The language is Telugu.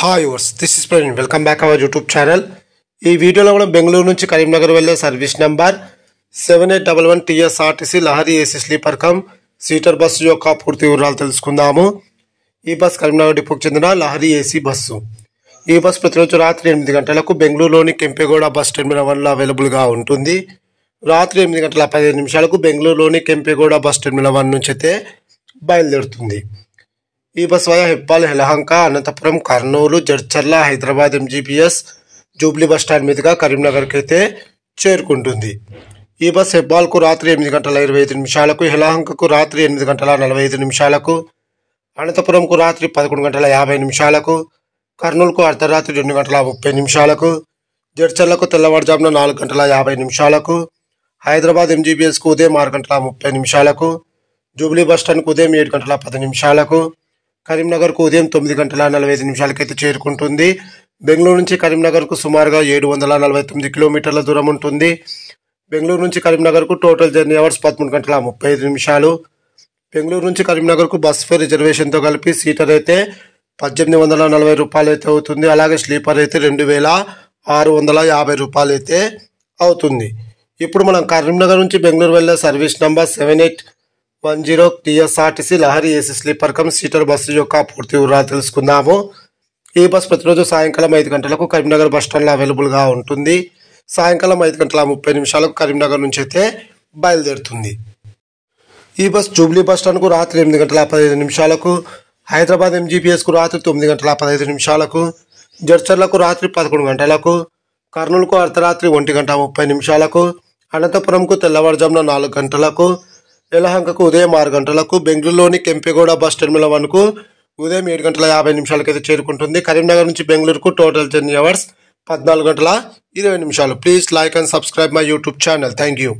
hi viewers this is Praveen welcome back our YouTube channel ఈ వీడియోలో కూడా బెంగళూరు నుంచి కరీంనగర్ వెళ్ళే service number seven eight double one TSRTC Lahari AC sleeper cum seater bus యొక్క పూర్తి వివరాలు తెలుసుకుందాము ఈ బస్ కరీంనగర్ డిపోకి చెందిన లహరి ఏసీ బస్సు ఈ బస్ ప్రతిరోజు రాత్రి ఎనిమిది గంటలకు బెంగళూరులోని కెంపేగౌడ బస్ టెర్మినల్ వల్ల అవైలబుల్గా ఉంటుంది రాత్రి ఎనిమిది గంటల పదిహేను నిమిషాలకు బెంగళూరులోని కెంపేగౌడ బస్ టెర్మినల్ వన్ నుంచి అయితే బయలుదేరుతుంది ఈ bus via Hebbal Yelahanka Anantapur Kurnool Jadcherla Hyderabad MGBS Jubilee bus stand మీదుగా కరీంనగర్కి అయితే చేరుకుంటుంది ఈ బస్ హెబ్బాల్కు రాత్రి ఎనిమిది గంటల ఇరవై ఐదు నిమిషాలకు యలహంకకు రాత్రి ఎనిమిది గంటల నలభై ఐదు నిమిషాలకు అనంతపురంకు రాత్రి పదకొండు గంటల యాభై నిమిషాలకు కర్నూలుకు అర్ధరాత్రి రెండు గంటల ముప్పై నిమిషాలకు జడ్చర్లకు తెల్లవారుజామున నాలుగు గంటల యాభై నిమిషాలకు హైదరాబాద్ ఎంజీబీఎస్కు ఉదయం ఆరు గంటల ముప్పై నిమిషాలకు జూబ్లీ బస్ స్టాండ్కు ఉదయం ఏడు గంటల పది నిమిషాలకు కరీంనగర్కు ఉదయం తొమ్మిది గంటల నలభై ఐదు నిమిషాలకైతే చేరుకుంటుంది బెంగళూరు నుంచి కరీంనగర్కు సుమారుగా ఏడు వందల నలభై తొమ్మిది కిలోమీటర్ల దూరం ఉంటుంది బెంగళూరు నుంచి కరీంనగర్కు టోటల్ జర్నీ అవర్స్ పదమూడు గంటల ముప్పై ఐదు నిమిషాలు బెంగళూరు నుంచి కరీంనగర్కు బస్ ఫేర్ రిజర్వేషన్తో కలిపి సీటర్ అయితే పద్దెనిమిది వందల నలభై రూపాయలు అయితే అవుతుంది అలాగే స్లీపర్ అయితే రెండు వేల ఆరు వందల యాభై రూపాయలు అయితే అవుతుంది ఇప్పుడు మనం కరీంనగర్ నుంచి బెంగళూరు వెళ్ళే service number seven eight one zero TSRTC Lahari AC sleeper cum seater bus యొక్క పూర్తి వివరాలు తెలుసుకుందాము ఈ బస్ ప్రతిరోజు సాయంకాలం ఐదు గంటలకు కరీంనగర్ బస్టాండ్లో అవైలబుల్గా ఉంటుంది సాయంకాలం ఐదు గంటల ముప్పై నిమిషాలకు కరీంనగర్ నుంచి అయితే బయలుదేరుతుంది ఈ బస్ జూబ్లీ బస్టాండ్కు రాత్రి ఎనిమిది గంటల పదహైదు నిమిషాలకు హైదరాబాద్ ఎంజీపీఎస్కు రాత్రి తొమ్మిది గంటల పదహైదు నిమిషాలకు జడ్చర్లకు రాత్రి పదకొండు గంటలకు కర్నూలుకు అర్ధరాత్రి ఒంటి గంట ముప్పై నిమిషాలకు అనంతపురంకు తెల్లవారుజామున నాలుగు గంటలకు యలహంకకు ఉదయం ఆరు గంటలకు బెంగళూరులోని కెంపేగౌడ బస్ టెర్మినల్ వన్కు ఉదయం ఏడు గంటల యాభై నిమిషాలకైతే చేరుకుంటుంది కరీంనగర్ నుంచి బెంగళూరుకు టోటల్ టెన్ అవర్స్ పద్నాలుగు గంటల ఇరవై నిమిషాలు please like and subscribe my YouTube channel thank you